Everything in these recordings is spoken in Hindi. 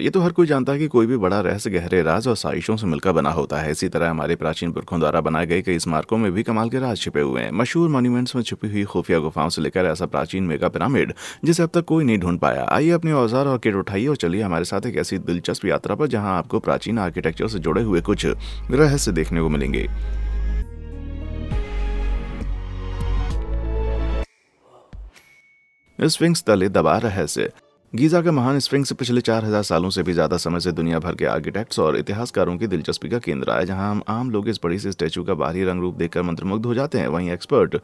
ये तो हर कोई जानता है कि कोई भी बड़ा रहस्य गहरे राज और साइशों से मिलकर बना होता है इसी तरह हमारे प्राचीन पुरखों द्वारा बनाए गए कई स्मारकों में भी कमाल के राज छिपे हुए हैं मशहूर मॉन्यूमेंट्स में छिपी हुई खुफिया गुफाओं से लेकर ऐसा प्राचीन मेगा पिरामिड जिसे अब तक कोई नहीं ढूंढ पाया आइए अपने औजार और किट उठाइए और चलिए हमारे साथ एक ऐसी दिलचस्प यात्रा पर जहाँ आपको प्राचीन आर्किटेक्चर से जुड़े हुए कुछ रहस्य देखने को मिलेंगे स्विंग्स तले दबा रहस्य गीज़ा के महान स्प्रिंग्स पिछले चार हजार सालों से भी ज़्यादा समय से दुनिया भर के आर्किटेक्ट्स और इतिहासकारों की दिलचस्पी का केंद्र है जहां हम आम लोग इस बड़ी से स्टैचू का बाहरी रंग रूप देखकर मंत्रमुग्ध हो जाते हैं वहीं एक्सपर्ट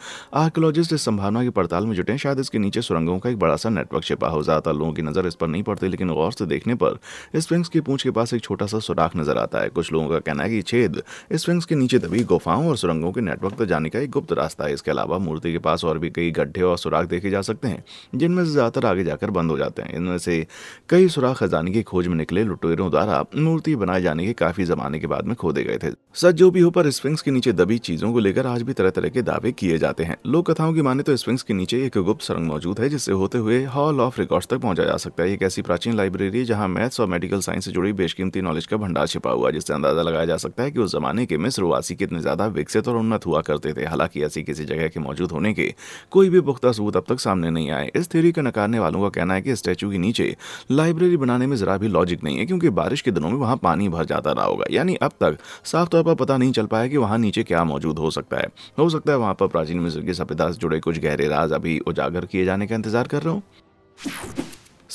आर्कोलॉजिस्ट इस संभावना की पड़ताल में जुटे शायद इसके नीचे सुरंगों का एक बड़ा सा नेटवर्क छिपा हो जाता लोगों की नज़र इस पर नहीं पड़ती लेकिन गौर से देखने पर स्प्रिंग्स की पूछ के पास एक छोटा सा सुराख नजर आता है कुछ लोगों का कहना है कि छेद स्प्रिंग्स के नीचे दबी गुफाओं और सुरंगों के नेटवर्क तक जाने का एक गुप्त रास्ता है इसके अलावा मूर्ति के पास और भी कई गड्ढे और सुराख देखे जा सकते हैं जिनमें से ज़्यादातर आगे जाकर बंद हो जाते हैं इनमें से कई सुराख खजाने की खोज में निकले लुटेरों द्वारा मूर्ति बनाए जाने के काफी जमाने के बाद में खोदे गए थे सच जो भी हो पर स्विंग्स के नीचे दबी चीजों को लेकर आज भी तरह तरह के दावे किए जाते हैं लोक कथाओं की माने तो स्विंग्स के नीचे एक गुप्त सुरंग मौजूद है जिससे होते हुए हॉल ऑफ रिकॉर्ड तक पहुंचा जा सकता है एक ऐसी प्राचीन लाइब्रेरी जहाँ मैथ्स और मेडिकल साइंस से जुड़ी बेशकीमती नॉलेज का भंडार छिपा हुआ जिससे अंदाजा लगाया जा सकता है की उस जमाने के मिस्रवासी कितने ज्यादा विकसित और उन्नत हुआ करते थे हालांकि ऐसी किसी जगह के मौजूद होने के कोई भी पुख्ता सबूत अब तक सामने नहीं आए इस थ्योरी को नकारने वालों का कहना है कि स्टैचू के नीचे लाइब्रेरी बनाने में ज़रा भी लॉजिक नहीं है क्योंकि बारिश के दिनों में वहां पानी भर जाता रहा होगा यानी अब तक साफ तौर पर पता नहीं चल पाया कि वहां नीचे क्या मौजूद हो सकता है हो सकता है वहां पर प्राचीन मिस्र की सभ्यता से जुड़े कुछ गहरे राज अभी उजागर किए जाने का इंतजार कर रहा हूँ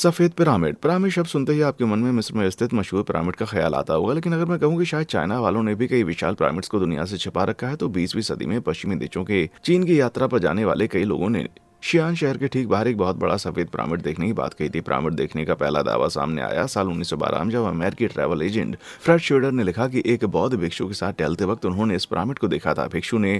सफ़ेद पिरामिड पिरामिड शब्द सुनते ही आपके मन में मिस्र में स्थित मशहूर पिरामिड का ख्याल आता होगा लेकिन अगर मैं कहूँ कि शायद चाइना वालों ने भी कई विशाल पिरामिड्स को दुनिया से छिपा रखा है तो 20वीं सदी में पश्चिमी देशों के चीन की यात्रा पर जाने वाले कई लोगों ने शियान शहर के ठीक बाहर एक बहुत बड़ा सफेद पिरामिड देखने की बात कही थी पिरामिड देखने का पहला दावा सामने आया साल 1912 में जब अमेरिकी ट्रैवल एजेंट फ्रेड शोडर ने लिखा कि एक बौद्ध भिक्षु के साथ टहलते वक्त उन्होंने इस पिरामिड को देखा था भिक्षु ने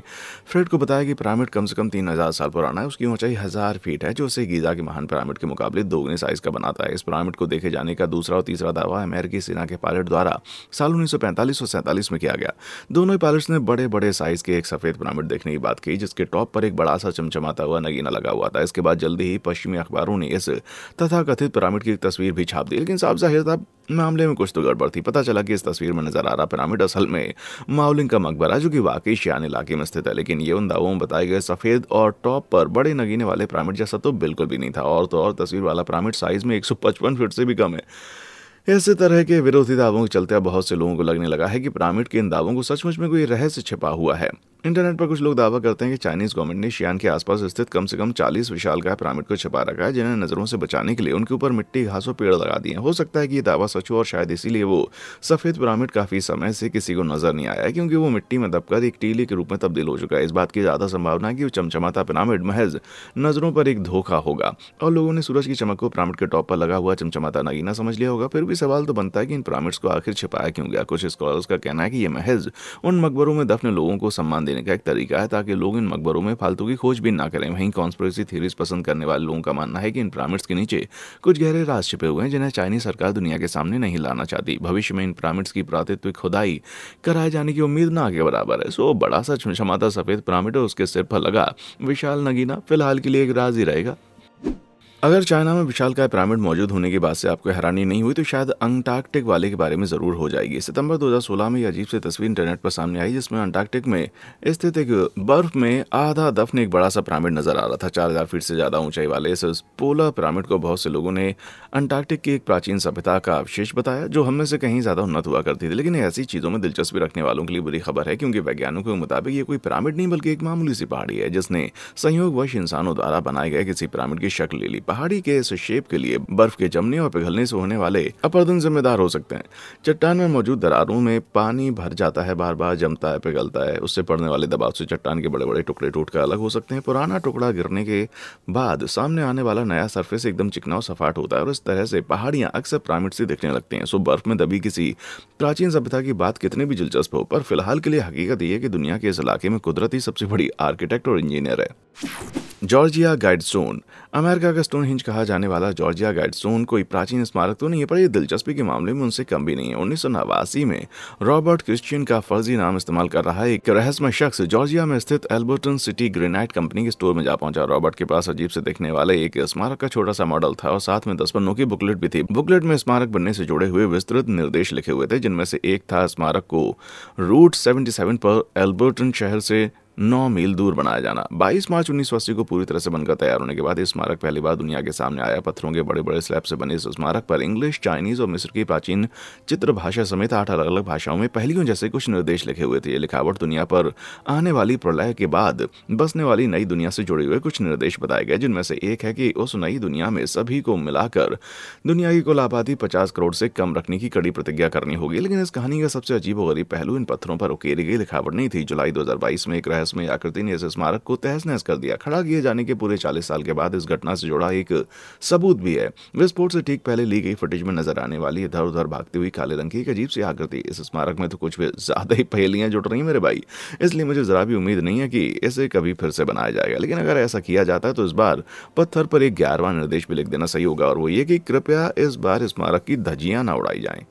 फ्रेड को बताया कि पिरामिड कम से कम तीन हजार साल पुराना है उसकी ऊंचाई हजार फीट है जो उसे गीजा के महान पिरामिड के मुकाबले दोगुने साइज का बनाता है इस पिरामिड को देखे जाने का दूसरा और तीसरा दावा अमेरिकी सेना के पायलट द्वारा साल उन्नीस और सैंतालीस में किया गया दोनों ही पायलट ने बड़े बड़े साइज के एक सफेद पिरामिड देखने की बात की जिसके टॉप पर एक बड़ा सा चमचमाता हुआ नगीना लगा लिखा हुआ था इसके बाद जल्दी ही पश्चिमी अखबारों ने इस तथाकथित पिरामिड की एक तस्वीर भी छाप दी लेकिन साफ जाहिर था मामले में कुछ तो गड़बड़ थी पता चला कि इस तस्वीर में नजर आ रहा पिरामिड असल में माउलिंग का मकबरा जो कि वाकई शियान इलाके में स्थित है लेकिन ये उन दावों में बताए गए सफ़ेद और टॉप पर बड़े नगीने वाले पिरामिड जैसा तो बिल्कुल भी नहीं था और तो और तस्वीर वाला पिरामिड साइज में 155 फीट से भी कम है ऐसे तरह के विरोधी दावों के चलते बहुत से लोगों को लगने लगा है कि पिरामिड के इन दावों को सचमुच में कोई रहस्य छिपा हुआ है इंटरनेट पर कुछ लोग दावा करते हैं कि चाइनीज गवर्नमेंट ने शियान के आसपास स्थित कम से कम 40 गाय पिरामिड को छिपा रखा है जिन्हें नजरों से बचाने के लिए उनके ऊपर मिट्टी घास और पेड़ लगा दिए हो सकता है कि ये दावा सच हो और शायद इसीलिए वो सफेद पिरामिड काफी समय से किसी को नजर नहीं आया क्योंकि वो मिट्टी में दबकर एक टीले के रूप में तब्दील हो चुका है इस बात की ज्यादा संभावना है कि वो चमचमाता पिरामिड महज नजरों पर एक धोखा होगा और लोगों ने सूरज की चमक को पिरामिड के टॉप पर लगा हुआ चमचमाता नगीना समझ लिया होगा फिर भी सवाल तो बनता है कि इन पिरामिड्स को आखिर छिपाया क्यों गया कुछ स्कॉलर्स का कहना है कि ये महज उन मकबरों में दफने लोगों को सम्मान देने का एक तरीका है ताकि लोग इन मकबरों में फालतू की खोज भी ना करें वहीं कॉन्स्परेसी थ्योरीज पसंद करने वाले लोगों का मानना है कि इन पिरामिड्स के नीचे कुछ गहरे राज छिपे हुए हैं जिन्हें चाइनीज सरकार दुनिया के सामने नहीं लाना चाहती भविष्य में इन पिरामिड्स की पुरातत्व खुदाई कराए जाने की उम्मीद ना के बराबर है सो बड़ा सा क्षमाता सफेद पिरामिड और उसके सिर पर लगा विशाल नगीना फिलहाल के लिए एक राज ही रहेगा अगर चाइना में विशाल का पिरामिड मौजूद होने की बात से आपको हैरानी नहीं हुई तो शायद अंटार्कटिक वाले के बारे में ज़रूर हो जाएगी सितंबर 2016 में यह अजीब से तस्वीर इंटरनेट पर सामने आई जिसमें अंटार्कटिक में स्थित एक बर्फ में आधा दफन एक बड़ा सा पिरामिड नजर आ रहा था चार हज़ार फीट से ज़्यादा ऊंचाई वाले इस पोला पिरामिड को बहुत से लोगों ने अंटार्कटिक की एक प्राचीन सभ्यता का अवशेष बताया जो हमें से कहीं ज़्यादा उन्नत हुआ करती थी लेकिन ऐसी चीज़ों में दिलचस्पी रखने वालों के लिए बुरी खबर है क्योंकि वैज्ञानिकों के मुताबिक ये कोई पिरामिड नहीं बल्कि एक मामूली सी पहाड़ी है जिसने संयोगवश इंसानों द्वारा बनाए गए किसी पिरामिड की शक्ल ले ली पहाड़ी के इस शेप के लिए बर्फ के जमने और पिघलने से होने वाले अपर्दन जिम्मेदार हो सकते हैं चट्टान में मौजूद दरारों में पानी भर जाता है बार बार जमता है पिघलता है उससे पड़ने वाले दबाव से चट्टान के बड़े बड़े टुकड़े टूट कर अलग हो सकते हैं पुराना टुकड़ा गिरने के बाद सामने आने वाला नया सरफेस एकदम चिकना और सफाट होता है और इस तरह से पहाड़ियाँ अक्सर पिरामिड से दिखने लगती हैं सो बर्फ में दबी किसी प्राचीन सभ्यता की बात कितनी भी दिलचस्प हो पर फिलहाल के लिए हकीकत यह है कि दुनिया के इस इलाके में कुदरती सबसे बड़ी आर्किटेक्ट और इंजीनियर है जॉर्जिया गाइडस्टोन अमेरिका का स्टोन स्टोन कहा जाने वाला जॉर्जिया गैडस्टोन कोई प्राचीन स्मारक तो नहीं है पर यह दिलचस्पी के मामले में उनसे कम भी नहीं है उन्नीस में रॉबर्ट क्रिश्चियन का फर्जी नाम इस्तेमाल कर रहा है एक रहस्यमय शख्स जॉर्जिया में स्थित एल्बर्टन सिटी ग्रेनाइट कंपनी के स्टोर में जा पहुंचा रॉबर्ट के पास अजीब से दिखने वाले एक स्मारक का छोटा सा मॉडल था और साथ में दस पन्नों की बुकलेट भी थी बुकलेट में स्मारक बनने से जुड़े हुए विस्तृत निर्देश लिखे हुए थे जिनमें से एक था स्मारक को रूट सेवेंटी पर एल्बर्टन शहर से नौ मील दूर बनाया जाना 22 मार्च 1980 को पूरी तरह से बनकर तैयार होने के बाद इस स्मारक पहली बार दुनिया के सामने आया पत्थरों के बड़े बड़े स्लैब से बने इस स्मारक पर इंग्लिश चाइनीज और मिस्र की प्राचीन चित्र भाषा समेत आठ अलग अलग भाषाओं में पहलियों जैसे कुछ निर्देश लिखे हुए थे ये लिखावट दुनिया पर आने वाली प्रलय के बाद बसने वाली नई दुनिया से जुड़े हुए कुछ निर्देश बताए गए जिनमें से एक है कि उस नई दुनिया में सभी को मिलाकर दुनिया की कुल आबादी पचास करोड़ से कम रखने की कड़ी प्रतिज्ञा करनी होगी लेकिन इस कहानी का सबसे अजीब गरीब पहलू इन पत्थरों पर उकेरी गई लिखावट नहीं थी जुलाई दो में एक तहस में आकृति ने इस स्मारक को तहस नहस कर दिया खड़ा किए जाने के पूरे चालीस साल के बाद इस घटना से जुड़ा एक सबूत भी है विस्फोट से ठीक पहले ली गई फुटेज में नजर आने वाली इधर उधर भागती हुई काले रंग की एक अजीब सी आकृति इस स्मारक में तो कुछ भी ज्यादा ही पहेलियां जुट रही मेरे भाई इसलिए मुझे जरा भी उम्मीद नहीं है कि इसे कभी फिर से बनाया जाएगा लेकिन अगर ऐसा किया जाता है तो इस बार पत्थर पर एक ग्यारहवा निर्देश भी लिख देना सही होगा और वो ये कि कृपया इस बार स्मारक की धजियां ना उड़ाई जाएं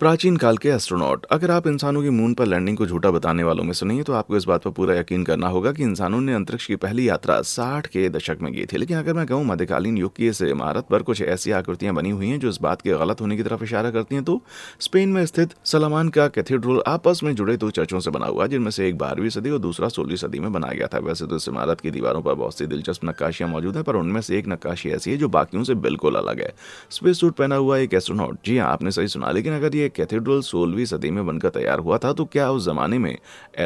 प्राचीन काल के एस्ट्रोनॉट अगर आप इंसानों की मून पर लैंडिंग को झूठा बताने वालों में से नहीं तो आपको इस बात पर पूरा यकीन करना होगा कि इंसानों ने अंतरिक्ष की पहली यात्रा 60 के दशक में की थी लेकिन अगर मैं कहूँ मध्यकालीन युग की इस इमारत पर कुछ ऐसी आकृतियां बनी हुई हैं जो इस बात के गलत होने की तरफ इशारा करती हैं तो स्पेन में स्थित सलामान का कैथीड्रोल आपस में जुड़े दो चर्चों से बना हुआ जिनमें से एक बारहवीं सदी और दूसरा सोलहवीं सदी में बनाया गया था वैसे तो इस इमारत की दीवारों पर बहुत सी दिलचस्प नक्काशियां मौजूद है पर उनमें से एक नक्काशी ऐसी है जो बाकियों से बिल्कुल अलग है स्पेस सूट पहना हुआ एक एस्ट्रोनॉट जी हाँ आपने सही सुना लेकिन अगर ये ये कैथेड्रल सोलहवीं सदी में बनकर तैयार हुआ था तो क्या उस ज़माने में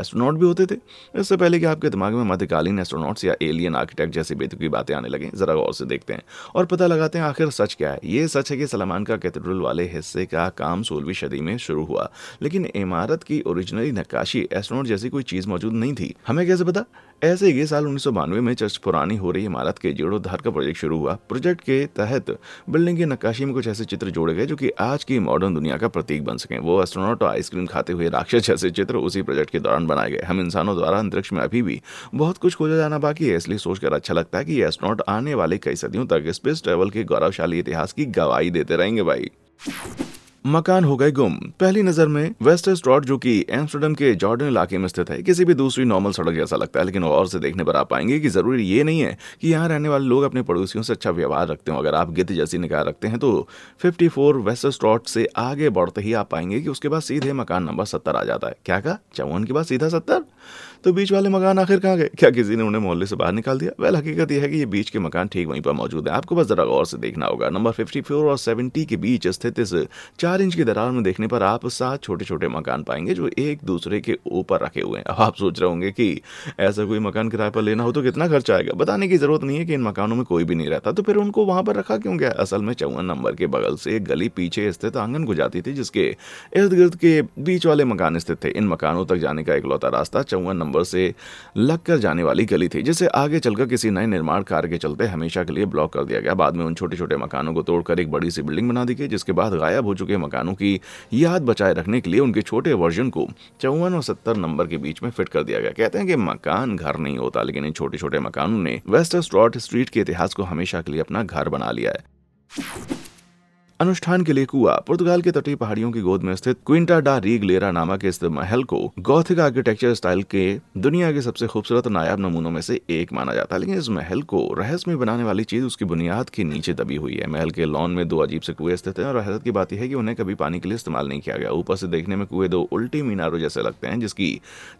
एस्ट्रोनॉट भी होते थे इससे पहले कि आपके दिमाग में मध्यकालीन एस्ट्रोनॉट्स या एलियन आर्किटेक्ट जैसी बेतुकी बातें आने लगें ज़रा गौर से देखते हैं और पता लगाते हैं आखिर सच क्या है ये सच है कि सलमान का कैथेड्रल वाले हिस्से का काम सोलहवीं सदी में शुरू हुआ लेकिन इमारत की ओरिजिनली नक्काशी एस्ट्रोनॉट जैसी कोई चीज़ मौजूद नहीं थी हमें कैसे पता ऐसे ही साल उन्नीस में चर्च पुरानी हो रही इमारत के जीर्णोद्धार का प्रोजेक्ट शुरू हुआ प्रोजेक्ट के तहत बिल्डिंग की नक्काशी में कुछ ऐसे चित्र जोड़े गए जो कि आज की मॉडर्न दुनिया का प्रतीक बन सके वो एस्ट्रोनॉट और आइसक्रीम खाते हुए राक्षस जैसे चित्र उसी प्रोजेक्ट के दौरान बनाए गए हम इंसानों द्वारा अंतरिक्ष में अभी भी बहुत कुछ खोजा जाना बाकी है इसलिए सोचकर अच्छा लगता है कि एस्ट्रोनॉट आने वाले कई सदियों तक स्पेस ट्रेवल के गौरवशाली इतिहास की गवाही देते रहेंगे भाई मकान हो गए गुम पहली नजर में वेस्ट स्ट्रॉट जो कि एम्स्टर्डम के जॉर्डन इलाके में स्थित है किसी भी दूसरी नॉर्मल सड़क जैसा लगता है लेकिन और से देखने पर आप पाएंगे कि जरूरी ये नहीं है कि यहाँ रहने वाले लोग अपने पड़ोसियों से अच्छा व्यवहार रखते हो अगर आप गिद्ध जैसी निकाह रखते हैं तो फिफ्टी फोर वेस्ट स्ट्रॉट से आगे बढ़ते ही आप पाएंगे कि उसके बाद सीधे मकान नंबर सत्तर आ जाता है क्या कहा चौवन के बाद सीधा सत्तर तो बीच वाले मकान आखिर कहाँ गए क्या किसी ने उन्हें मोहल्ले से बाहर निकाल दिया वेल हकीकत यह है कि ये बीच के मकान ठीक वहीं पर मौजूद है आपको बस जरा गौर से देखना होगा नंबर फिफ्टी फोर और सेवेंटी के बीच स्थित इस चार इंच की दरार में देखने पर आप सात छोटे छोटे मकान पाएंगे जो एक दूसरे के ऊपर रखे हुए हैं अब आप सोच रहे होंगे कि ऐसा कोई मकान किराए पर लेना हो तो कितना खर्चा आएगा बताने की जरूरत नहीं है कि इन मकानों में कोई भी नहीं रहता तो फिर उनको वहां पर रखा क्यों गया असल में चौवन नंबर के बगल से एक गली पीछे स्थित आंगन को जाती थी जिसके इर्द गिर्द के बीच वाले मकान स्थित थे इन मकानों तक जाने का लौता रास्ता चौवन नंबर नंबर से लगकर जाने वाली गली थी जिसे आगे चलकर किसी नए निर्माण कार्य के चलते हमेशा के लिए ब्लॉक कर दिया गया बाद में उन छोटे छोटे मकानों को तोड़कर एक बड़ी सी बिल्डिंग बना दी गई जिसके बाद गायब हो चुके मकानों की याद बचाए रखने के लिए उनके छोटे वर्जन को चौवन और सत्तर नंबर के बीच में फिट कर दिया गया कहते हैं कि मकान घर नहीं होता लेकिन इन छोटे छोटे मकानों ने वेस्टर्स स्ट्रॉट स्ट्रीट के इतिहास को हमेशा के लिए अपना घर बना लिया है अनुष्ठान के लिए कुआ पुर्तगाल के तटीय पहाड़ियों की गोद में स्थित क्विंटा डा रीगलेरा नामक इस महल को गौथिक आर्किटेक्चर स्टाइल के दुनिया के सबसे खूबसूरत नायाब नमूनों में से एक माना जाता है लेकिन इस महल को रहस्यमय बनाने वाली चीज उसकी बुनियाद के नीचे दबी हुई है महल के लॉन में दो अजीब से कुएं स्थित है और हैरत की बात यह है कि उन्हें कभी पानी के लिए इस्तेमाल नहीं किया गया ऊपर से देखने में कुएं दो उल्टी मीनारों जैसे लगते हैं जिसकी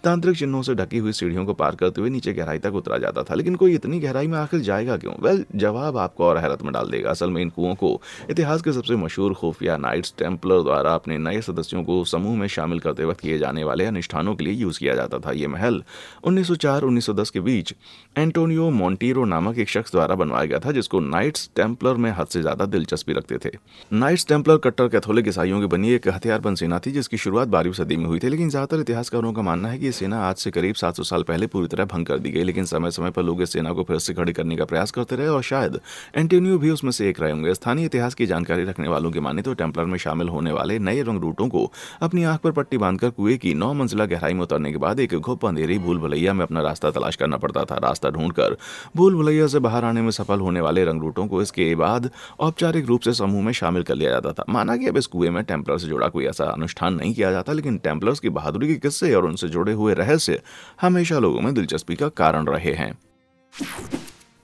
तांत्रिक चिन्हों से ढकी हुई सीढ़ियों को पार करते हुए नीचे गहराई तक उतरा जाता था लेकिन कोई इतनी गहराई में आखिर जाएगा क्यों वेल जवाब आपको और हैरत में डाल देगा असल में इन कुओं को इतिहास के सबसे सबसे मशहूर खुफिया नाइट्स टेम्पलर द्वारा अपने नए सदस्यों को समूह में शामिल करते वक्त किए जाने वाले अनुष्ठानों के लिए यूज़ किया जाता था ये महल 1904-1910 के बीच एंटोनियो मोन्टीरो नामक एक शख्स द्वारा बनवाया गया था जिसको नाइट्स टेम्पलर में हद से ज़्यादा दिलचस्पी रखते थे नाइट्स टेम्पलर कट्टर कैथोलिक ईसाइयों की बनी एक हथियारबंद सेना थी जिसकी शुरुआत बारहवीं सदी में हुई थी लेकिन ज़्यादातर इतिहासकारों का मानना है कि यह सेना आज से करीब सात साल पहले पूरी तरह भंग कर दी गई लेकिन समय समय पर लोग इस सेना को फिर से खड़ी करने का प्रयास करते रहे और शायद एंटोनियो भी उसमें से एक रहे होंगे स्थानीय इतिहास की जानकारी रखने रखने वालों के माने तो टेम्पलर में शामिल होने वाले नए रंग रूटों को अपनी आंख पर पट्टी बांधकर कुएं की नौ मंजिला गहराई में उतरने के बाद एक घुप अंधेरी भूल भलैया में अपना रास्ता तलाश करना पड़ता था रास्ता ढूंढकर भूल भलैया से बाहर आने में सफल होने वाले रंग रूटों को इसके बाद औपचारिक रूप से समूह में शामिल कर लिया जाता था माना कि अब इस कुएं में टेम्पलर से जुड़ा कोई ऐसा अनुष्ठान नहीं किया जाता लेकिन टेम्पलर्स की बहादुरी के किस्से और उनसे जुड़े हुए रहस्य हमेशा लोगों में दिलचस्पी का कारण रहे हैं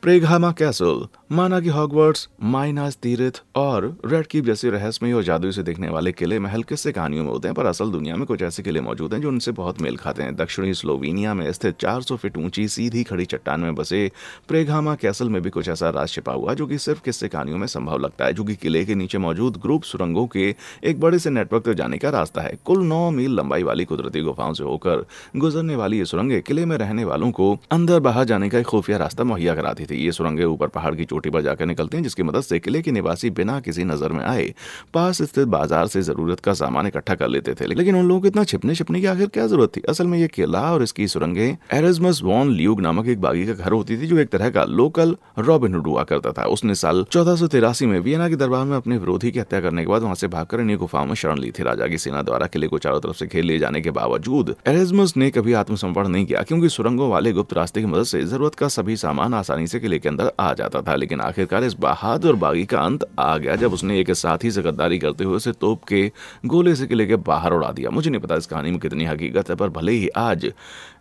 प्रेघामा कैसल माना कि हॉगवर्ड्स माइनाज तीरथ और रेड कीप जैसे रहस्यमय और जादू से देखने वाले किले महल किस्से कहानियों में होते हैं पर असल दुनिया में कुछ ऐसे किले मौजूद हैं जो उनसे बहुत मेल खाते हैं दक्षिणी स्लोवेनिया में स्थित 400 फीट ऊंची सीधी खड़ी चट्टान में बसे प्रेघामा कैसल में भी कुछ ऐसा राज छिपा हुआ जो कि सिर्फ किस्से कहानियों में संभव लगता है जो कि किले के नीचे मौजूद ग्रुप सुरंगों के एक बड़े से नेटवर्क तक जाने का रास्ता है कुल नौ मील लंबाई वाली कुदरती गुफाओं से होकर गुजरने वाली ये सुरंगे किले में रहने वालों को अंदर बाहर जाने का एक खुफिया रास्ता मुहैया कराती थी ये सुरंगे ऊपर पहाड़ की चोटी पर जाकर निकलते हैं जिसकी मदद से किले के निवासी बिना किसी नजर में आए पास स्थित बाजार से जरूरत का सामान इकट्ठा कर लेते थे लेकिन उन लोगों को इतना छिपने छिपने की आखिर क्या जरूरत थी असल में ये किला और इसकी सुरंगे एरेजमस वॉन ल्यूग नामक एक बागी का घर होती थी जो एक तरह का लोकल रॉबिन हुआ करता था उसने साल चौदह में वियना के दरबार में अपने विरोधी की हत्या करने के बाद वहां से भागकर इन्हीं गुफाओं में शरण ली थी राजा की सेना द्वारा किले को चारों तरफ से घेर लिए जाने के बावजूद एरेजमस ने कभी आत्मसमर्पण नहीं किया क्योंकि सुरंगों वाले गुप्त रास्ते की मदद से जरूरत का सभी सामान आसानी से किले के अंदर आ जाता था लेकिन आखिरकार इस बहादुर बागी का अंत आ गया जब उसने एक साथी से गद्दारी करते हुए उसे तोप के गोले से किले के बाहर उड़ा दिया मुझे नहीं पता इस कहानी में कितनी हकीकत है पर भले ही आज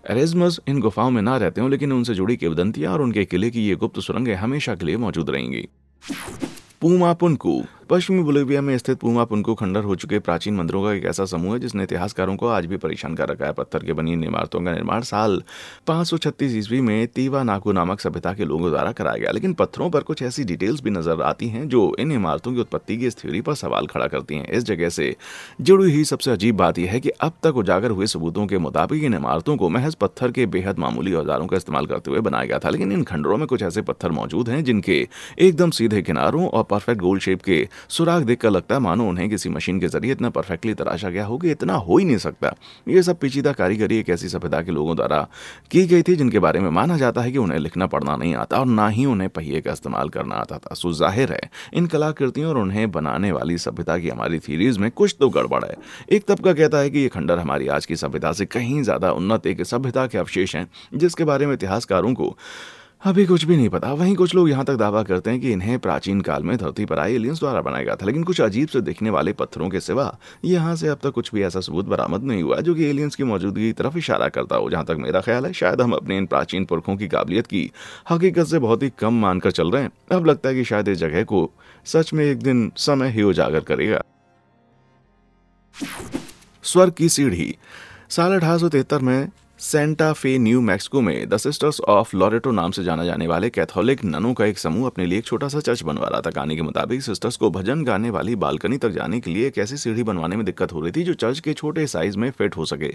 एरेजमस इन गुफाओं में ना रहते हो लेकिन उनसे जुड़ी किवदंतियाँ और उनके किले की ये गुप्त सुरंगें हमेशा के लिए मौजूद रहेंगी पूमा पुनकू पश्चिमी बोलीविया में स्थित पूमा पुनको खंडर हो चुके प्राचीन मंदिरों का एक ऐसा समूह है जिसने इतिहासकारों को आज भी परेशान कर रखा है पत्थर के बनी इन इमारतों का निर्माण साल छत्तीस ईस्वी में तीवा नाकू नामक सभ्यता के लोगों द्वारा कराया गया लेकिन पत्थरों पर कुछ ऐसी डिटेल्स भी नजर आती हैं जो इन इमारतों की उत्पत्ति की इस थ्योरी पर सवाल खड़ा करती हैं इस जगह से जुड़ी हुई सबसे अजीब बात यह है कि अब तक उजागर हुए सबूतों के मुताबिक इन इमारतों को महज पत्थर के बेहद मामूली औजारों का इस्तेमाल करते हुए बनाया गया था लेकिन इन खंडरों में कुछ ऐसे पत्थर मौजूद हैं जिनके एकदम सीधे किनारों और परफेक्ट गोल शेप के सुराग देखकर लगता है मानो उन्हें किसी मशीन के जरिए इतना परफेक्टली तराशा गया हो कि इतना हो ही नहीं सकता ये सब पेचीदा कारीगरी एक ऐसी सभ्यता के लोगों द्वारा की गई थी जिनके बारे में माना जाता है कि उन्हें लिखना पढ़ना नहीं आता और ना ही उन्हें पहिए का इस्तेमाल करना आता था सो जाहिर है इन कलाकृतियों और उन्हें बनाने वाली सभ्यता की हमारी थीरीज में कुछ तो गड़बड़ है एक तबका कहता है कि ये खंडर हमारी आज की सभ्यता से कहीं ज़्यादा उन्नत एक सभ्यता के अवशेष हैं जिसके बारे में इतिहासकारों को अभी कुछ भी नहीं पता वहीं कुछ लोग यहाँ तक दावा करते हैं कि इन्हें प्राचीन काल में धरती पर आए एलियंस द्वारा बनाया गया था लेकिन कुछ अजीब से दिखने वाले पत्थरों के सिवा यहाँ से अब तक कुछ भी ऐसा सबूत बरामद नहीं हुआ जो कि एलियंस की मौजूदगी की तरफ इशारा करता हो जहाँ तक मेरा ख्याल है शायद हम अपने इन प्राचीन पुरखों की काबिलियत की हकीकत से बहुत ही कम मानकर चल रहे हैं अब लगता है कि शायद इस जगह को सच में एक दिन समय ही उजागर करेगा स्वर्ग की सीढ़ी साल अठारह में सेंटा फे न्यू मैक्सिको में द सिस्टर्स ऑफ लॉरेटो नाम से जाना जाने वाले कैथोलिक ननों का एक समूह अपने लिए एक छोटा सा चर्च बनवा रहा था कहानी के मुताबिक सिस्टर्स को भजन गाने वाली बालकनी तक जाने के लिए एक ऐसी सीढ़ी बनवाने में दिक्कत हो रही थी जो चर्च के छोटे साइज में फिट हो सके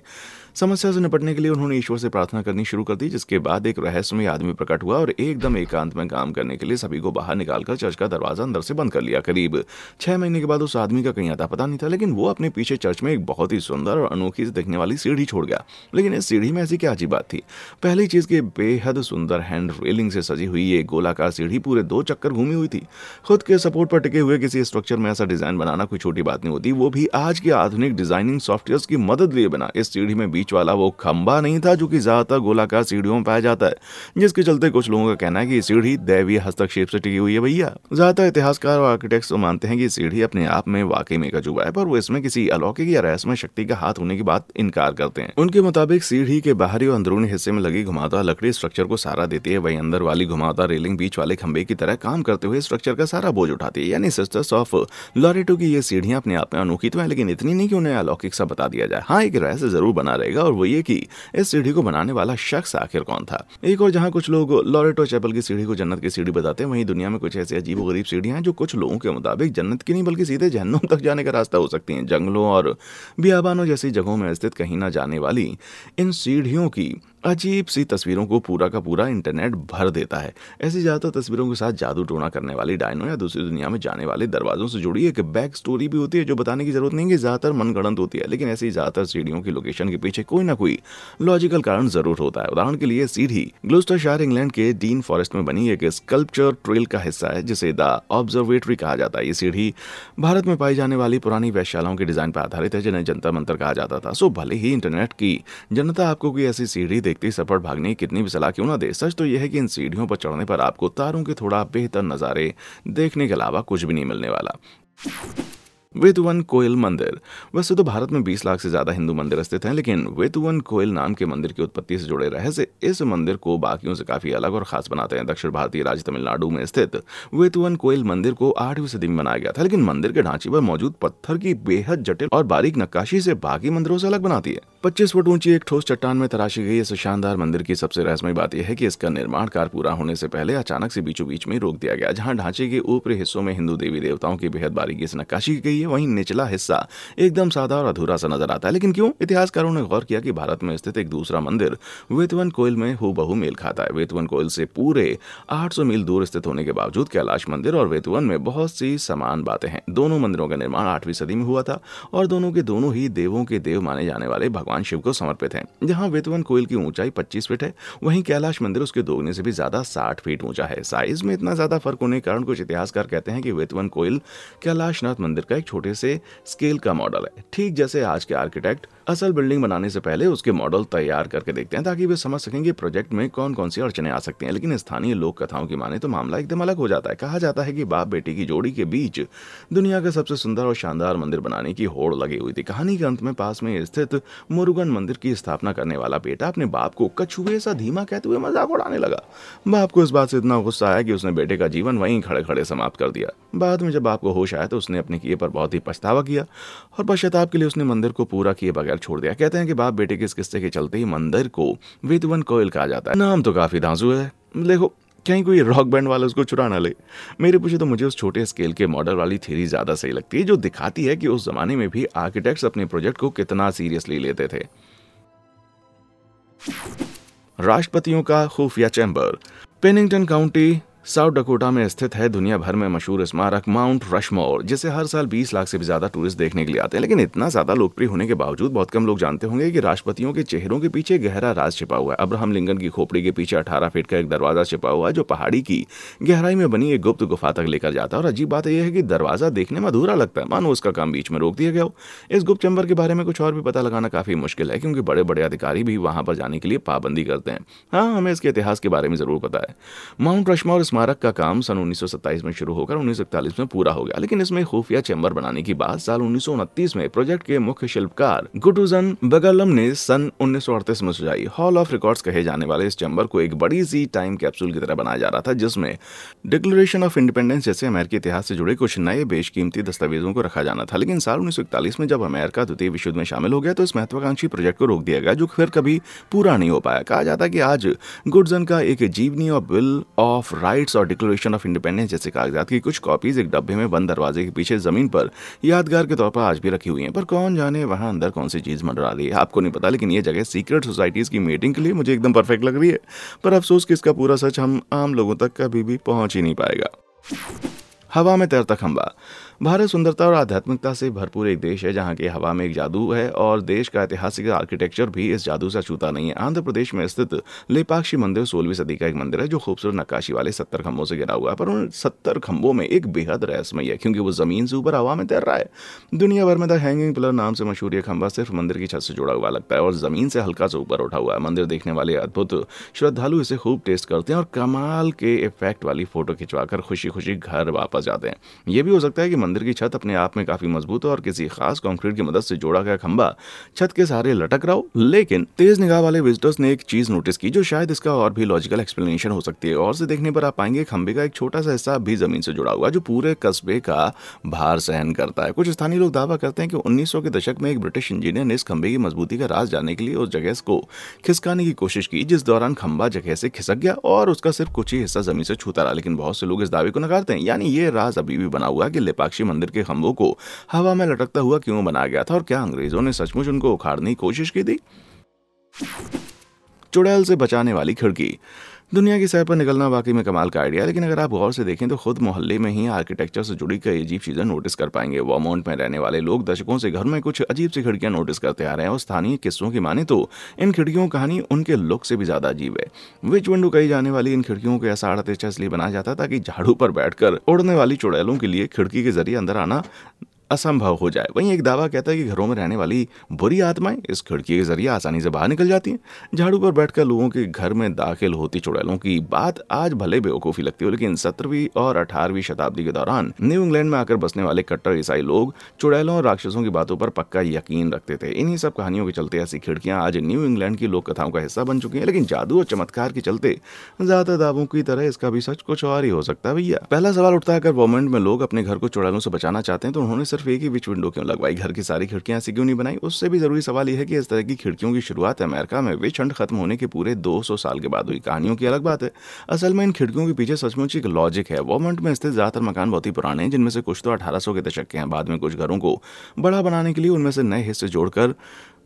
समस्या से निपटने के लिए उन्होंने ईश्वर से प्रार्थना करनी शुरू कर दी जिसके बाद एक रहस्यमय आदमी प्रकट हुआ और एकदम एकांत में काम करने के लिए सभी को बाहर निकालकर चर्च का दरवाजा अंदर से बंद कर लिया करीब छह महीने के बाद उस आदमी का कहीं आता पता नहीं था लेकिन वो अपने पीछे चर्च में एक बहुत ही सुंदर और अनोखी से दिखने वाली सीढ़ी छोड़ गया लेकिन इस सीढ़ी में में ऐसी क्या अजीब बात थी पहली चीज़ के बेहद सुंदर हैंड रेलिंग से सजी हुई ये गोलाकार सीढ़ी पूरे दो चक्कर घूमी हुई थी खुद के सपोर्ट पर टिके हुए किसी स्ट्रक्चर में ऐसा डिज़ाइन बनाना कोई छोटी बात नहीं होती वो भी आज के आधुनिक डिजाइनिंग सॉफ्टवेयर की मदद लिए बना इस सीढ़ी में बीच वाला वो खंबा नहीं था जो कि ज़्यादातर गोलाकार सीढ़ियों में पाया जाता है जिसके चलते कुछ लोगों का कहना है कि सीढ़ी दैवीय हस्तक्षेप से टिकी हुई है भैया ज़्यादातर इतिहासकार और आर्किटेक्ट तो मानते हैं कि सीढ़ी अपने आप में वाकई में अजूबा है पर वो इसमें किसी अलौकिक या रहस्यमय शक्ति का हाथ होने की बात इनकार करते हैं उनके मुताबिक सीढ़ी सीढ़ी के बाहरी और अंदरूनी हिस्से में लगी घुमावदार लकड़ी स्ट्रक्चर को सहारा देती है वहीं अंदर वाली घुमावदार रेलिंग बीच वाले खंबे की तरह काम करते हुए स्ट्रक्चर का सारा बोझ उठाती है यानी सिस्टर्स ऑफ लॉरेटो की ये सीढ़ियां अपने आप में अनोखी तो है लेकिन इतनी नहीं कि उन्हें अलौकिक सा बता दिया जाए हाँ एक रहस्य जरूर बना रहेगा और वो ये की इस सीढ़ी को बनाने वाला शख्स आखिर कौन था एक और जहाँ कुछ लोग लॉरेटो चैपल की सीढ़ी को जन्नत की सीढ़ी बताते हैं वहीं दुनिया में कुछ ऐसी अजीब गरीब सीढ़ियां जो कुछ लोगों के मुताबिक जन्नत की नहीं बल्कि सीधे जहनों तक जाने का रास्ता हो सकती है जंगलों और बियाबानों जैसी जगहों में स्थित कहीं ना जाने वाली इन सीढ़ियों की अजीब सी तस्वीरों को पूरा का पूरा इंटरनेट भर देता है ऐसी ज़्यादातर तस्वीरों के साथ जादू टोना करने वाली डायनो या दूसरी दुनिया में जाने वाले दरवाजों से जुड़ी एक बैक स्टोरी भी होती है जो बताने की जरूरत नहीं कि ज़्यादातर मनगणंत होती है लेकिन ऐसी ज़्यादातर सीढ़ियों की लोकेशन के पीछे कोई ना कोई लॉजिकल कारण जरूर होता है उदाहरण के लिए सीढ़ी ग्लोस्टर शहर इंग्लैंड के डीन फॉरेस्ट में बनी एक स्कल्पचर ट्रेल का हिस्सा है जिसे द ऑब्जर्वेटरी कहा जाता है ये सीढ़ी भारत में पाई जाने वाली पुरानी वैशालाओं के डिजाइन पर आधारित है जिन्हें जंतर मंत्र कहा जाता था सो भले ही इंटरनेट की जनता आपको कोई ऐसी सीढ़ी देखते ही सपट भागने की कितनी भी सलाह क्यों ना दे सच तो यह है कि इन सीढ़ियों पर चढ़ने पर आपको तारों के थोड़ा बेहतर नज़ारे देखने के अलावा कुछ भी नहीं मिलने वाला वेतुवन कोयल मंदिर वैसे तो भारत में 20 लाख से ज्यादा हिंदू मंदिर स्थित हैं लेकिन वेतुवन कोयल नाम के मंदिर की उत्पत्ति से जुड़े रहस्य इस मंदिर को बाकियों से काफी अलग और खास बनाते हैं दक्षिण भारतीय राज्य तमिलनाडु में स्थित वेतुवन कोयल मंदिर को आठवीं सदी में बनाया गया था लेकिन मंदिर के ढांचे पर मौजूद पत्थर की बेहद जटिल और बारीक नक्काशी से बाकी मंदिरों से अलग बनाती है 25 फुट ऊंची एक ठोस चट्टान में तराशी गई इस शानदार मंदिर की सबसे रहस्यमय बात यह है कि इसका निर्माण कार्य पूरा होने से पहले अचानक से बीचों बीच में रोक दिया गया जहां ढांचे के ऊपरी हिस्सों में हिंदू देवी देवताओं की बेहद बारीकी से नक्काशी की गई है वहीं निचला हिस्सा एकदम सादा और अधूरा सा नजर आता है लेकिन क्यों इतिहासकारों ने गौर किया कि भारत में स्थित एक दूसरा मंदिर वेतवन कोयल में हु मेल खाता है वेतवन कोयल से पूरे आठ मील दूर स्थित होने के बावजूद कैलाश मंदिर और वेतवन में बहुत सी समान बातें हैं दोनों मंदिरों का निर्माण आठवीं सदी में हुआ था और दोनों के दोनों ही देवों के देव माने जाने वाले भगवान भगवान शिव को समर्पित है जहाँ वेतवन कोयल की ऊंचाई पच्चीस फीट है वहीं कैलाश मंदिर उसके दोगुने से भी ज्यादा साठ फीट ऊंचा है साइज में इतना ज्यादा फर्क होने के कारण कुछ इतिहासकार कहते हैं कि वेतवन कोयल कैलाशनाथ मंदिर का एक छोटे से स्केल का मॉडल है ठीक जैसे आज के आर्किटेक्ट असल बिल्डिंग बनाने से पहले उसके मॉडल तैयार करके देखते हैं ताकि वे समझ सकें कि प्रोजेक्ट में कौन कौन सी अड़चने आ सकती हैं लेकिन स्थानीय लोक कथाओं की माने तो मामला एकदम अलग हो जाता है कहा जाता है कि बाप बेटी की जोड़ी के बीच दुनिया का सबसे सुंदर और शानदार मंदिर बनाने की होड़ लगी हुई थी कहानी के अंत में पास में स्थित मुरुगन मंदिर की स्थापना करने वाला बेटा अपने बाप को कछुए सा धीमा कहते हुए मजाक उड़ाने लगा बाप को इस बात से इतना गुस्सा आया कि उसने बेटे का जीवन वहीं खड़े खड़े समाप्त कर दिया बाद में जब बाप को होश आया तो उसने अपने किए पर बहुत ही पछतावा किया और पश्चाताप के लिए उसने मंदिर को पूरा किए बगैर छोड़ दिया कहते हैं कि बाप बेटे के इस किस्से के चलते ही मंदिर को वेतवन कोयल कहा जाता है नाम तो काफी धांसू है देखो कहीं कोई रॉक बैंड वाला उसको चुरा ना ले मेरे पूछे तो मुझे उस छोटे स्केल के मॉडल वाली थ्योरी ज़्यादा सही लगती है जो दिखाती है कि उस ज़माने में भी आर्किटेक्ट्स अपने प्रोजेक्ट को कितना सीरियसली लेते थे राष्ट्रपतियों का खुफिया chamber Pennington County South Dakota में स्थित है दुनिया भर में मशहूर स्मारक माउंट रशमोर जिसे हर साल 20 लाख से भी ज्यादा टूरिस्ट देखने के लिए आते हैं लेकिन इतना ज्यादा लोकप्रिय होने के बावजूद बहुत कम लोग जानते होंगे कि राष्ट्रपतियों के चेहरों के पीछे गहरा राज छिपा हुआ है अब्राहम लिंकन की खोपड़ी के पीछे अठारह फीट का एक दरवाजा छिपा हुआ है जो पहाड़ी की गहराई में बनी एक गुप्त गुफा तक लेकर जाता है और अजीब बात यह है कि दरवाजा देखने में अधूरा लगता है मानो उसका काम बीच में रोक दिया गया हो इस गुप्त चैम्बर के बारे में कुछ और भी पता लगाना काफी मुश्किल है क्योंकि बड़े बड़े अधिकारी भी वहां पर जाने के लिए पाबंदी करते हैं हाँ हमें इसके इतिहास के बारे में जरूर पता है माउंट रशमोर स्मारक का काम सन 1927 में शुरू होकर उन्नीस में पूरा हो गया लेकिन इसमें खुफिया चैम्बर बनाने की बात साल उन्नीस में प्रोजेक्ट के मुख्य शिल्पकार गुटुजन बगलम ने सन उन्नीस में सुझाई हॉल ऑफ रिकॉर्ड्स कहे जाने वाले इस चैम्बर को एक बड़ी सी टाइम कैप्सूल की तरह बनाया जा रहा था जिसमें डिक्लेरेशन ऑफ इंडिपेंडेंस जैसे अमेरिकी इतिहास से जुड़े कुछ नए बेशकीमती दस्तावेजों को रखा जाना था लेकिन साल उन्नीस में जब अमेरिका द्वितीय विश्व युद्ध में शामिल हो गया तो इस महत्वाकांक्षी प्रोजेक्ट को रोक दिया गया जो फिर कभी पूरा नहीं हो पाया कहा जाता कि आज गुडजन का एक जीवनी और बिल ऑफ राइट राइट्स और डिक्लेरेशन ऑफ इंडिपेंडेंस जैसे कागजात की कुछ कॉपीज एक डब्बे में बंद दरवाजे के पीछे जमीन पर यादगार के तौर पर आज भी रखी हुई हैं पर कौन जाने वहां अंदर कौन सी चीज़ मंडरा रही है आपको नहीं पता लेकिन ये जगह सीक्रेट सोसाइटीज़ की मीटिंग के लिए मुझे एकदम परफेक्ट लग रही है पर अफसोस कि इसका पूरा सच हम आम लोगों तक कभी भी पहुंच ही नहीं पाएगा हवा में तैरता खंबा भारत सुंदरता और आध्यात्मिकता से भरपूर एक देश है जहाँ की हवा में एक जादू है और देश का ऐतिहासिक आर्किटेक्चर भी इस जादू से अछूता नहीं है आंध्र प्रदेश में स्थित लेपाक्षी मंदिर सोलहवीं सदी का एक मंदिर है जो खूबसूरत नक्काशी वाले सत्तर खंभों से घिरा हुआ है पर उन सत्तर खंभों में एक बेहद रहस्यमय है क्योंकि वो जमीन से ऊपर हवा में तैर रहा है दुनिया भर में द हैंगिंग पिलर नाम से मशहूर यह खंभा सिर्फ मंदिर की छत से जुड़ा हुआ लगता है और जमीन से हल्का से ऊपर उठा हुआ है मंदिर देखने वाले अद्भुत श्रद्धालु इसे खूब टेस्ट करते हैं और कमाल के इफेक्ट वाली फोटो खिंचवाकर खुशी खुशी घर वापस जाते हैं ये भी हो सकता है कि मंदिर की छत अपने आप में काफी मजबूत है और किसी खास कंक्रीट की मदद से जोड़ा गया खंबा छत के सहारे लटक रहा हो लेकिन तेज निगाह वाले विजिटर्स ने एक चीज नोटिस की जो शायद इसका और भी लॉजिकल एक्सप्लेनेशन हो सकती है और से देखने पर आप पाएंगे खंबे का एक छोटा सा हिस्सा भी जमीन से जुड़ा हुआ जो पूरे कस्बे का भार सहन करता है कुछ स्थानीय लोग दावा करते हैं कि उन्नीस के दशक में एक ब्रिटिश इंजीनियर ने इस खंबे की मजबूती का राज जानने के लिए उस जगह को खिसकाने की कोशिश की जिस दौरान खंबा जगह से खिसक गया और उसका सिर्फ कुछ ही हिस्सा जमीन से छूता रहा लेकिन बहुत से लोग इस दावे को नकारते हैं यानी ये राज अभी भी बना हुआ है कि लिपाक्ष मीनाक्षी मंदिर के खम्भों को हवा में लटकता हुआ क्यों बनाया गया था और क्या अंग्रेजों ने सचमुच उनको उखाड़ने की कोशिश की थी चुड़ैल से बचाने वाली खिड़की दुनिया की सैर पर निकलना वाकई में कमाल का आइडिया लेकिन अगर आप गौर से देखें तो खुद मोहल्ले में ही आर्किटेक्चर से जुड़ी कई अजीब चीज़ें नोटिस कर पाएंगे वामाउंट में रहने वाले लोग दशकों से घर में कुछ अजीब सी खिड़कियां नोटिस करते आ रहे हैं और स्थानीय किस्सों की माने तो इन खिड़कियों की कहानी उनके लुक से भी ज़्यादा अजीब है विच विंडो कही जाने वाली इन खिड़कियों को ऐसा आड़ा इसलिए बनाया जाता ताकि झाड़ू पर बैठकर उड़ने वाली चुड़ैलों के लिए खिड़की के जरिए अंदर आना असंभव हो जाए वहीं एक दावा कहता है कि घरों में रहने वाली बुरी आत्माएं इस खिड़की के जरिए आसानी से बाहर निकल जाती हैं झाड़ू पर बैठकर लोगों के घर में दाखिल होती चुड़ैलों की बात आज भले बेवकूफ़ी लगती हो लेकिन सत्रहवीं और अठारहवीं शताब्दी के दौरान न्यू इंग्लैंड में आकर बसने वाले कट्टर ईसाई लोग चुड़ैलों और राक्षसों की बातों पर पक्का यकीन रखते थे इन्हीं सब कहानियों के चलते ऐसी खिड़कियां आज न्यू इंग्लैंड की लोक कथाओं का हिस्सा बन चुकी हैं लेकिन जादू और चमत्कार के चलते ज्यादा दावों की तरह इसका भी सच कुछ और ही हो सकता है भैया पहला सवाल उठता है अगर गवर्नमेंट में लोग अपने घर को चुड़ैलों से बचाना चाहते हैं तो उन्होंने सिर्फ एक ही बीच विंडो क्यों लगवाई घर की सारी खिड़कियां ऐसी क्यों नहीं बनाई उससे भी जरूरी सवाल यह है कि इस तरह की खिड़कियों की शुरुआत अमेरिका में विच हंट खत्म होने के पूरे 200 साल के बाद हुई कहानियों की अलग बात है असल में इन खिड़कियों के पीछे सचमुच एक लॉजिक है वॉमंट में स्थित ज्यादातर मकान बहुत ही पुराने हैं जिनमें से कुछ तो अठारह के दशक के हैं बाद में कुछ घरों को बड़ा बनाने के लिए उनमें से नए हिस्से जोड़कर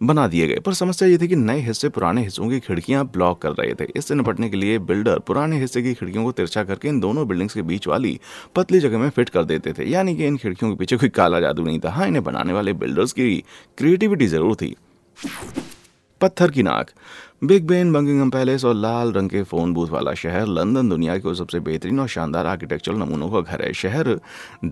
बना दिए गए पर समस्या ये थी कि नए हिस्से पुराने हिस्सों की खिड़कियां ब्लॉक कर रहे थे इससे निपटने के लिए बिल्डर पुराने हिस्से की खिड़कियों को तिरछा करके इन दोनों बिल्डिंग्स के बीच वाली पतली जगह में फिट कर देते थे यानी कि इन खिड़कियों के पीछे कोई काला जादू नहीं था हाँ इन्हें बनाने वाले बिल्डर्स की क्रिएटिविटी जरूर थी पत्थर की नाक बिग बेन बंगिंगम पैलेस और लाल रंग के फोन बूथ वाला शहर लंदन दुनिया के सबसे बेहतरीन और शानदार आर्किटेक्चरल नमूनों का घर है शहर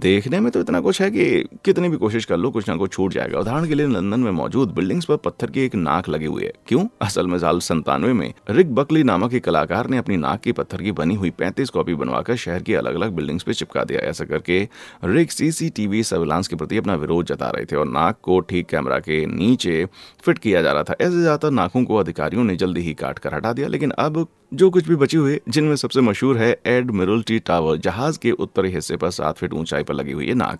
देखने में तो इतना कुछ है कि कितनी भी कोशिश कर लो कुछ ना कुछ छूट जाएगा उदाहरण के लिए लंदन में मौजूद बिल्डिंग्स पर पत्थर की एक नाक लगी हुई है क्यों असल में साल संतानवे में रिक बकली नामक एक कलाकार ने अपनी नाक की पत्थर की बनी हुई पैंतीस कॉपी बनवाकर शहर की अलग अलग बिल्डिंग्स पे चिपका दिया ऐसा करके रिक सीसीटीवी सर्विलांस के प्रति अपना विरोध जता रहे थे और नाक को ठीक कैमरा के नीचे फिट किया जा रहा था ऐसे ज्यादातर नाकों को अधिकारियों ने ने जल्दी ही काट कर हटा दिया लेकिन अब जो कुछ भी बची हुई जिनमें सबसे मशहूर है एडमिरल्टी टावर जहाज के उत्तरी हिस्से पर सात फीट ऊंचाई पर लगी हुई है नाक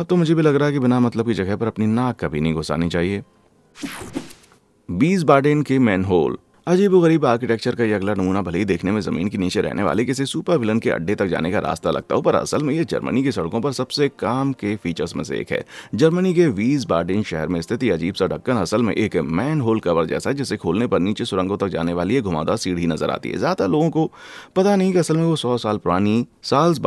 अब तो मुझे भी लग रहा है कि बिना मतलब की जगह पर अपनी नाक कभी नहीं घुसानी चाहिए बीस बार्डेन के मैनहोल अजीब गरीब आर्किटेक्चर का ये अगला नमूना भले ही देखने में जमीन के नीचे रहने वाले किसी सुपर विलन के अड्डे तक जाने का रास्ता लगता हो पर असल में ये जर्मनी की सड़कों पर सबसे काम के फीचर्स में से एक है जर्मनी के वीज बार्डिन शहर में स्थित अजीब सा ढक्कन असल में एक मैन होल कवर जैसा है जिसे खोलने पर नीचे सुरंगों तक जाने वाली घुमादा सीढ़ी नजर आती है ज्यादा लोगों को पता नहीं कि असल में वो सौ साल पुरानी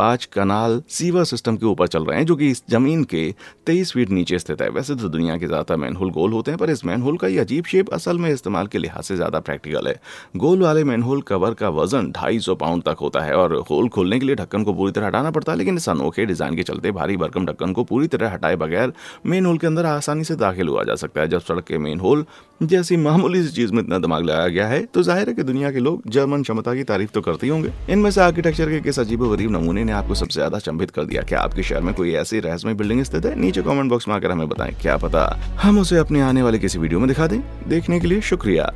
बाज कनाल सीवर सिस्टम के ऊपर चल रहे हैं जो कि इस जमीन के तेईस फीट नीचे स्थित है वैसे तो दुनिया के ज्यादा मैनहोल गोल होते हैं पर इस होल का ये अजीब शेप असल में इस्तेमाल के लिहाज से ज्यादा प्रैक्टिकल आर्टिकल है गोल वाले मेनहोल कवर का वजन 250 पाउंड तक होता है और होल खोलने के लिए ढक्कन को पूरी तरह हटाना पड़ता है लेकिन इस अनोखे डिजाइन के चलते भारी भरकम ढक्कन को पूरी तरह हटाए बगैर मेन होल के अंदर आसानी से दाखिल हुआ जा सकता है जब सड़क के मेन होल जैसी मामूली सी चीज में इतना दिमाग लगाया गया है तो जाहिर है कि दुनिया के लोग जर्मन क्षमता की तारीफ तो करते ही होंगे इनमें से आर्किटेक्चर के किस अजीब गरीब नमूने ने आपको सबसे ज्यादा चंबित कर दिया क्या आपके शहर में कोई ऐसी रहस्यमय बिल्डिंग स्थित है नीचे कमेंट बॉक्स में आकर हमें बताएं क्या पता हम उसे अपने आने वाले किसी वीडियो में दिखा दें देखने के लिए शुक्रिया